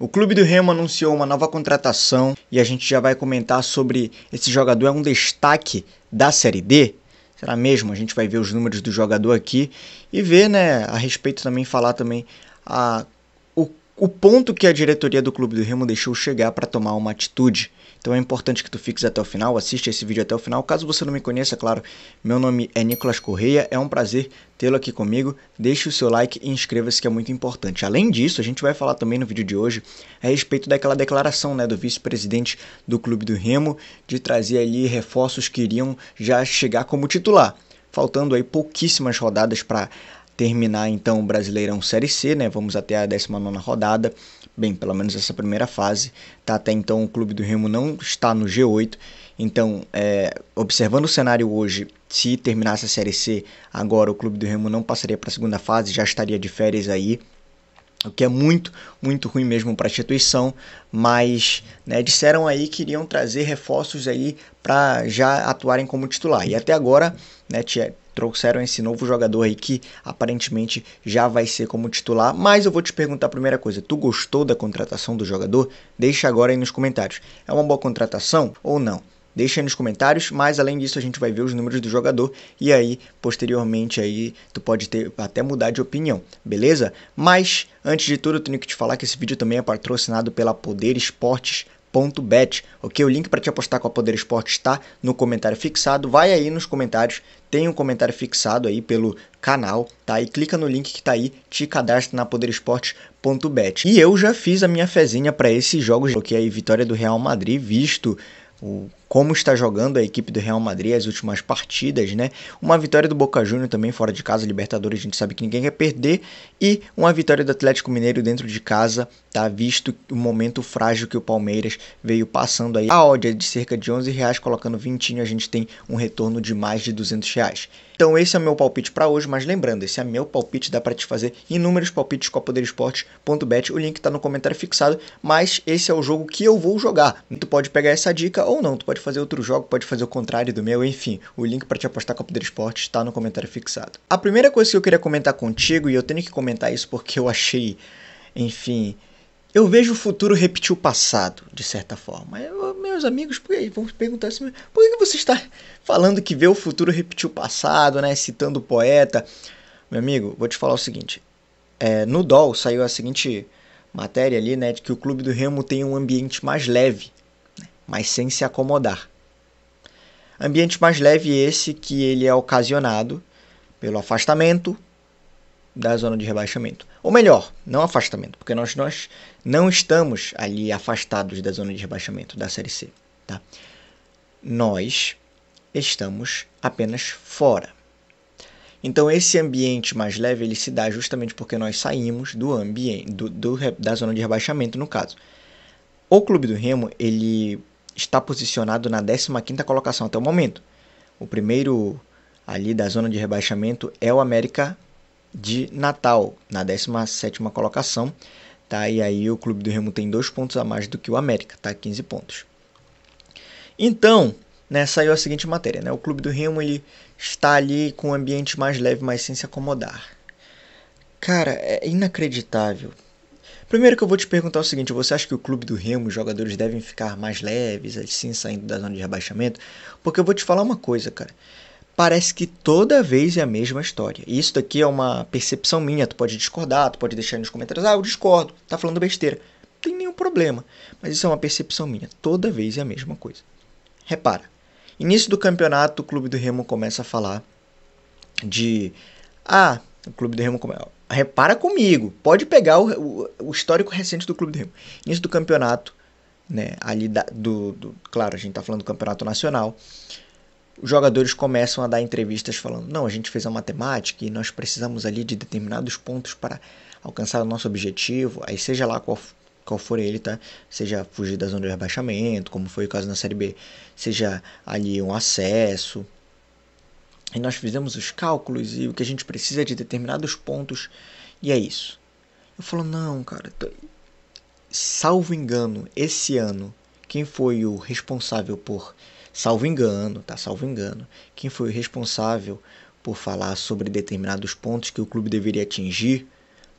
O clube do Remo anunciou uma nova contratação e a gente já vai comentar sobre esse jogador é um destaque da Série D. Será mesmo? A gente vai ver os números do jogador aqui e ver, né, a respeito também falar também a o, o ponto que a diretoria do clube do Remo deixou chegar para tomar uma atitude. Então é importante que tu fiques até o final, assista esse vídeo até o final. Caso você não me conheça, claro, meu nome é Nicolas Correia, é um prazer tê-lo aqui comigo. Deixe o seu like e inscreva-se que é muito importante. Além disso, a gente vai falar também no vídeo de hoje a respeito daquela declaração né, do vice-presidente do Clube do Remo de trazer ali reforços que iriam já chegar como titular faltando aí pouquíssimas rodadas para terminar então o Brasileirão Série C, né? Vamos até a 19 rodada. Bem, pelo menos essa primeira fase, tá? Até então o Clube do Remo não está no G8. Então, é, observando o cenário hoje, se terminasse a Série C, agora o Clube do Remo não passaria para a segunda fase, já estaria de férias aí o que é muito, muito ruim mesmo para a instituição, mas né, disseram aí que iriam trazer reforços aí para já atuarem como titular. E até agora, né, trouxeram esse novo jogador aí que aparentemente já vai ser como titular, mas eu vou te perguntar a primeira coisa, tu gostou da contratação do jogador? Deixa agora aí nos comentários. É uma boa contratação ou não? Deixa aí nos comentários, mas além disso a gente vai ver os números do jogador e aí posteriormente aí tu pode ter até mudar de opinião, beleza? Mas antes de tudo, eu tenho que te falar que esse vídeo também é patrocinado pela Poder Esportes Bet, ok? O link para te apostar com a Poder Esporte está no comentário fixado. Vai aí nos comentários, tem um comentário fixado aí pelo canal, tá? E clica no link que está aí, te cadastra na poderesportes.bet E eu já fiz a minha fezinha para esses jogos, ok? Aí vitória do Real Madrid, visto o como está jogando a equipe do Real Madrid as últimas partidas, né? Uma vitória do Boca Juniors também fora de casa, Libertadores, a gente sabe que ninguém quer perder, e uma vitória do Atlético Mineiro dentro de casa, tá? Visto o momento frágil que o Palmeiras veio passando aí. A odd é de cerca de 11 reais, colocando 20, a gente tem um retorno de mais de 200 reais. Então esse é o meu palpite para hoje, mas lembrando, esse é meu palpite, dá para te fazer inúmeros palpites com a poderesporte.bet, o link está no comentário fixado, mas esse é o jogo que eu vou jogar. Tu pode pegar essa dica ou não, tu pode pode fazer outro jogo, pode fazer o contrário do meu, enfim. O link para te apostar com o Poder Esporte está no comentário fixado. A primeira coisa que eu queria comentar contigo, e eu tenho que comentar isso porque eu achei, enfim, eu vejo o futuro repetir o passado, de certa forma. Eu, meus amigos por que vão perguntar assim: por que você está falando que vê o futuro repetir o passado, né? Citando o poeta. Meu amigo, vou te falar o seguinte: é, no DOL saiu a seguinte matéria ali, né? De que o clube do Remo tem um ambiente mais leve mas sem se acomodar. Ambiente mais leve esse que ele é ocasionado pelo afastamento da zona de rebaixamento. Ou melhor, não afastamento, porque nós, nós não estamos ali afastados da zona de rebaixamento da Série C. Tá? Nós estamos apenas fora. Então esse ambiente mais leve ele se dá justamente porque nós saímos do ambiente do, do, da zona de rebaixamento no caso. O Clube do Remo ele está posicionado na 15ª colocação até o momento. O primeiro ali da zona de rebaixamento é o América de Natal, na 17ª colocação. Tá? E aí o Clube do Remo tem dois pontos a mais do que o América, tá? 15 pontos. Então, né, saiu a seguinte matéria, né? O Clube do Remo ele está ali com um ambiente mais leve, mas sem se acomodar. Cara, é inacreditável Primeiro que eu vou te perguntar o seguinte: você acha que o clube do Remo, os jogadores devem ficar mais leves, assim, saindo da zona de rebaixamento? Porque eu vou te falar uma coisa, cara. Parece que toda vez é a mesma história. E isso daqui é uma percepção minha. Tu pode discordar, tu pode deixar nos comentários: ah, eu discordo, tá falando besteira. Não tem nenhum problema. Mas isso é uma percepção minha. Toda vez é a mesma coisa. Repara: início do campeonato, o clube do Remo começa a falar de. Ah, o clube do Remo começa repara comigo, pode pegar o, o, o histórico recente do Clube do Remo. Início do campeonato, né, ali da, do, do, claro, a gente está falando do campeonato nacional, os jogadores começam a dar entrevistas falando, não, a gente fez a matemática e nós precisamos ali de determinados pontos para alcançar o nosso objetivo, aí seja lá qual, qual for ele, tá? Seja fugir da zona de rebaixamento, como foi o caso na Série B, seja ali um acesso, e nós fizemos os cálculos e o que a gente precisa de determinados pontos e é isso. Eu falo, não, cara, tô... salvo engano, esse ano, quem foi o responsável por, salvo engano, tá, salvo engano, quem foi o responsável por falar sobre determinados pontos que o clube deveria atingir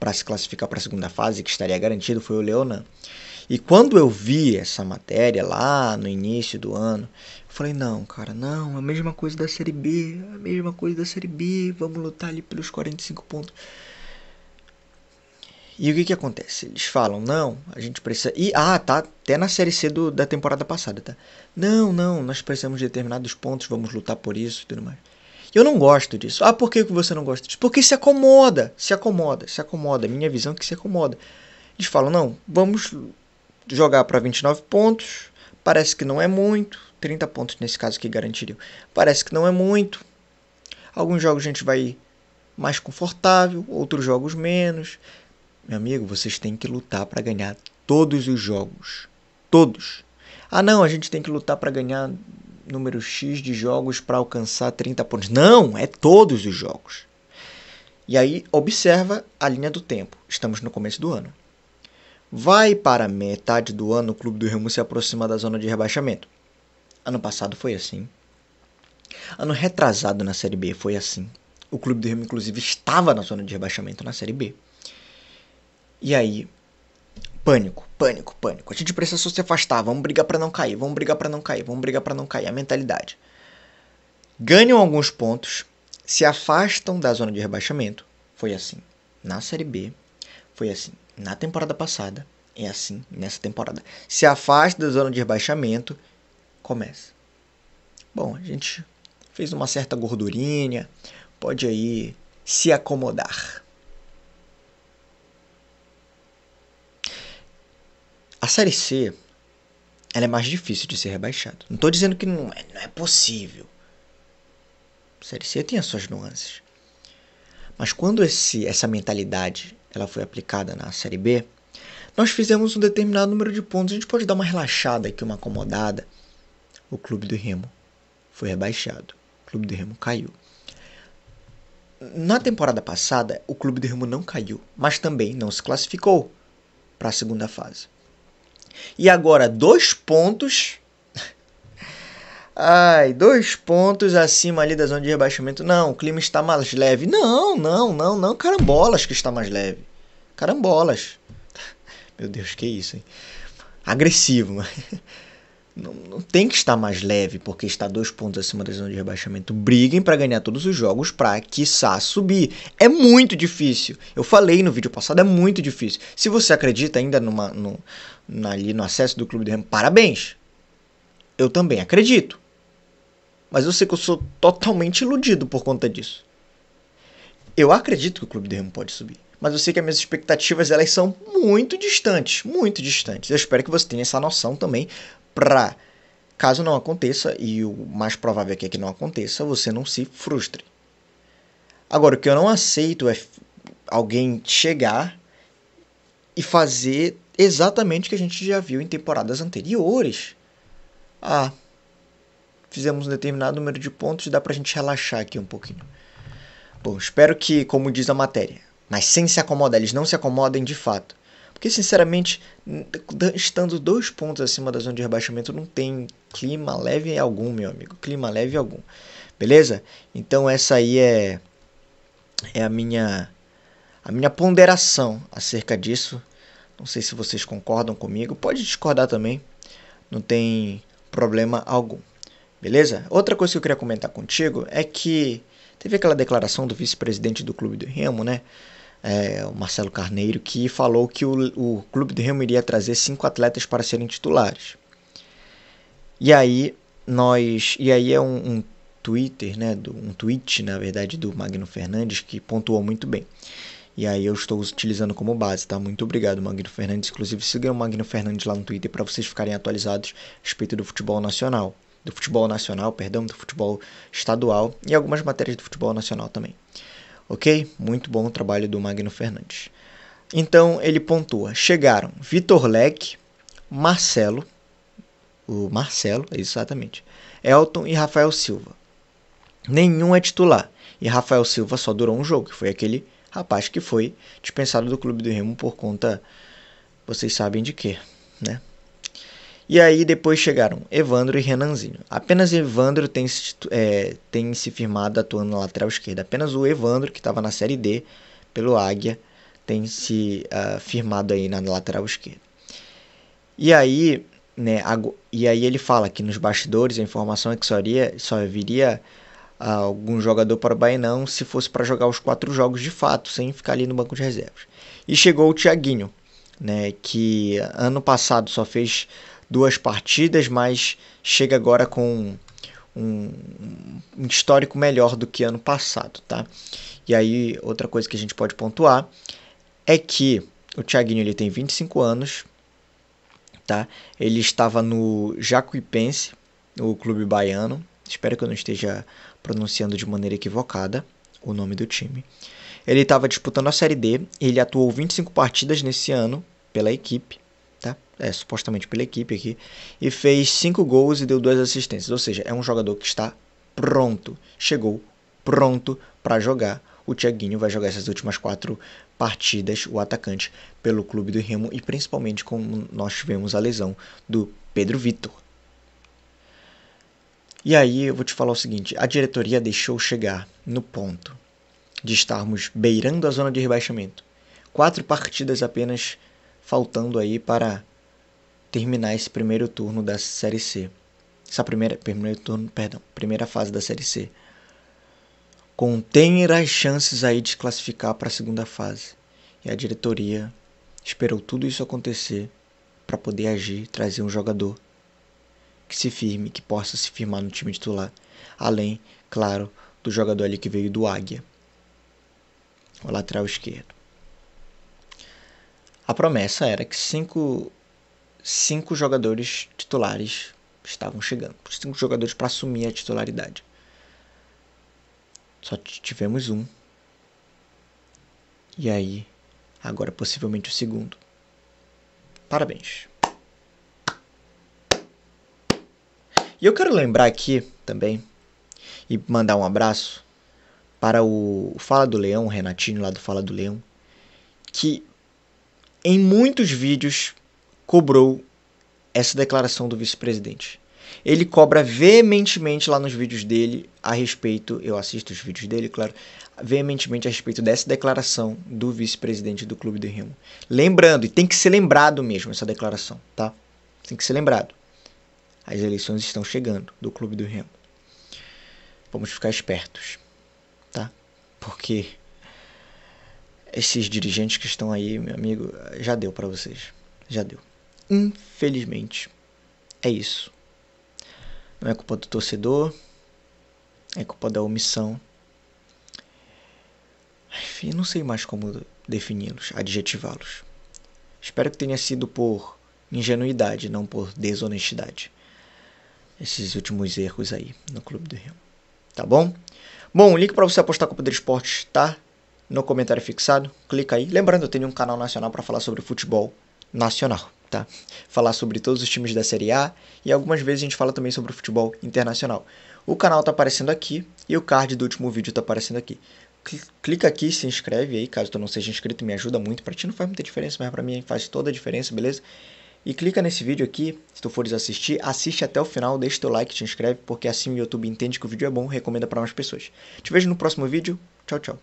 para se classificar para a segunda fase, que estaria garantido, foi o Leonan. E quando eu vi essa matéria lá no início do ano, eu falei: não, cara, não, é a mesma coisa da Série B, é a mesma coisa da Série B, vamos lutar ali pelos 45 pontos. E o que que acontece? Eles falam, não, a gente precisa. E, ah, tá, até na Série C do, da temporada passada, tá? Não, não, nós precisamos de determinados pontos, vamos lutar por isso e tudo mais. Eu não gosto disso. Ah, por que você não gosta disso? Porque se acomoda, se acomoda, se acomoda. Minha visão é que se acomoda. Eles falam, não, vamos jogar para 29 pontos, parece que não é muito. 30 pontos nesse caso que garantiriam. Parece que não é muito. Alguns jogos a gente vai mais confortável, outros jogos menos. Meu amigo, vocês têm que lutar para ganhar todos os jogos. Todos. Ah, não, a gente tem que lutar para ganhar número X de jogos para alcançar 30 pontos. Não, é todos os jogos. E aí observa a linha do tempo. Estamos no começo do ano vai para metade do ano o Clube do Remo se aproxima da zona de rebaixamento. Ano passado foi assim. Ano retrasado na Série B foi assim. O Clube do Remo, inclusive, estava na zona de rebaixamento na Série B. E aí, pânico, pânico, pânico. A gente precisa se afastar, vamos brigar para não cair, vamos brigar para não cair, vamos brigar para não cair. A mentalidade. Ganham alguns pontos, se afastam da zona de rebaixamento. Foi assim. Na Série B, foi assim na temporada passada, é assim nessa temporada. Se afasta da zona de rebaixamento, começa. Bom, a gente fez uma certa gordurinha, pode aí se acomodar. A Série C ela é mais difícil de ser rebaixada. Não estou dizendo que não é, não é possível. A Série C tem as suas nuances. Mas quando esse, essa mentalidade ela foi aplicada na Série B, nós fizemos um determinado número de pontos. A gente pode dar uma relaxada aqui, uma acomodada. O Clube do Remo foi rebaixado. O Clube do Remo caiu. Na temporada passada, o Clube do Remo não caiu, mas também não se classificou para a segunda fase. E agora, dois pontos ai, dois pontos acima ali da zona de rebaixamento. Não, o clima está mais leve. Não, não, não, não. Carambolas que está mais leve. Carambolas. Meu Deus, que isso, hein? Agressivo. Não, não tem que estar mais leve porque está dois pontos acima da zona de rebaixamento. Briguem para ganhar todos os jogos para quiçá subir. É muito difícil. Eu falei no vídeo passado, é muito difícil. Se você acredita ainda numa, no, ali no acesso do Clube do Remo, parabéns. Eu também acredito. Mas eu sei que eu sou totalmente iludido por conta disso. Eu acredito que o Clube de Remo pode subir. Mas eu sei que as minhas expectativas elas são muito distantes, muito distantes. Eu espero que você tenha essa noção também pra, caso não aconteça, e o mais provável é que não aconteça, você não se frustre. Agora, o que eu não aceito é alguém chegar e fazer exatamente o que a gente já viu em temporadas anteriores. Ah, fizemos um determinado número de pontos, dá pra gente relaxar aqui um pouquinho. Bom, espero que, como diz a matéria, mas sem se acomodar, eles não se acomodem de fato. Porque, sinceramente, estando dois pontos acima da zona de rebaixamento, não tem clima leve algum, meu amigo. Clima leve algum. Beleza? Então essa aí é, é a minha a minha ponderação acerca disso. Não sei se vocês concordam comigo. Pode discordar também. Não tem problema algum. Beleza? Outra coisa que eu queria comentar contigo é que teve aquela declaração do vice-presidente do Clube do Remo, né? É, o Marcelo Carneiro, que falou que o, o Clube do Remo iria trazer cinco atletas para serem titulares. E aí nós. E aí é um, um Twitter, né? Do, um tweet, na verdade, do Magno Fernandes, que pontuou muito bem. E aí eu estou utilizando como base, tá? Muito obrigado, Magno Fernandes. Inclusive, sigam o Magno Fernandes lá no Twitter para vocês ficarem atualizados a respeito do futebol nacional do futebol nacional, perdão, do futebol estadual e algumas matérias do futebol nacional também. Ok? Muito bom o trabalho do Magno Fernandes. Então ele pontua: chegaram Vitor Leque, Marcelo, o Marcelo, é exatamente, Elton e Rafael Silva. Nenhum é titular. E Rafael Silva só durou um jogo, que foi aquele rapaz que foi dispensado do Clube do Remo por conta, vocês sabem de quê, né? E aí depois chegaram Evandro e Renanzinho. Apenas Evandro tem, é, tem se firmado atuando na lateral esquerda. Apenas o Evandro, que estava na Série D pelo Águia, tem se uh, firmado aí na lateral esquerda. E aí, né, e aí ele fala que nos bastidores a informação é que só, iria, só viria uh, algum jogador para o Bainão se fosse para jogar os quatro jogos de fato, sem ficar ali no banco de reservas. E chegou o Thiaguinho, né, que ano passado só fez duas partidas, mas chega agora com um, um histórico melhor do que ano passado, tá? E aí, outra coisa que a gente pode pontuar é que o Thiaguinho ele tem 25 anos, tá? Ele estava no Jacuipense, o clube baiano. Espero que eu não esteja pronunciando de maneira equivocada o nome do time. Ele estava disputando a Série D, ele atuou 25 partidas nesse ano pela equipe é, supostamente pela equipe aqui, e fez 5 gols e deu 2 assistências. Ou seja, é um jogador que está pronto, chegou pronto para jogar. O Thiaguinho vai jogar essas últimas quatro partidas, o atacante, pelo clube do Remo e principalmente como nós tivemos a lesão do Pedro Vitor. E aí eu vou te falar o seguinte: a diretoria deixou chegar no ponto de estarmos beirando a zona de rebaixamento. Quatro partidas apenas faltando aí para terminar esse primeiro turno da Série C. Essa primeira, primeiro turno, perdão, primeira fase da Série C. Contém as chances aí de classificar para a segunda fase. E a diretoria esperou tudo isso acontecer para poder agir, trazer um jogador que se firme, que possa se firmar no time titular. Além, claro, do jogador ali que veio do Águia, o lateral esquerdo. A promessa era que cinco cinco jogadores titulares estavam chegando. Cinco jogadores para assumir a titularidade. Só tivemos um. E aí, agora possivelmente o segundo. Parabéns. E eu quero lembrar aqui também e mandar um abraço para o Fala do Leão, o Renatinho lá do Fala do Leão, que em muitos vídeos cobrou essa declaração do vice-presidente. Ele cobra veementemente lá nos vídeos dele a respeito, eu assisto os vídeos dele, claro, veementemente a respeito dessa declaração do vice-presidente do Clube do Remo. Lembrando, e tem que ser lembrado mesmo essa declaração, tá? Tem que ser lembrado. As eleições estão chegando do Clube do Remo. Vamos ficar espertos, tá? Porque esses dirigentes que estão aí, meu amigo, já deu para vocês. Já deu. Infelizmente. É isso. Não é culpa do torcedor, é culpa da omissão. Enfim, não sei mais como defini-los, adjetivá-los. Espero que tenha sido por ingenuidade, não por desonestidade. Esses últimos erros aí no Clube do Rio. Tá bom? Bom, o link para você apostar com o Poder Esporte tá no comentário fixado. Clica aí. Lembrando, eu tenho um canal nacional para falar sobre futebol nacional tá? Falar sobre todos os times da Série A e algumas vezes a gente fala também sobre o futebol internacional. O canal tá aparecendo aqui e o card do último vídeo tá aparecendo aqui. Clica aqui, se inscreve aí, caso tu não seja inscrito, me ajuda muito. Pra ti não faz muita diferença, mas pra mim faz toda a diferença, beleza? E clica nesse vídeo aqui, se tu fores assistir, assiste até o final, deixa teu like, te inscreve, porque assim o YouTube entende que o vídeo é bom e recomenda para mais pessoas. Te vejo no próximo vídeo. Tchau, tchau.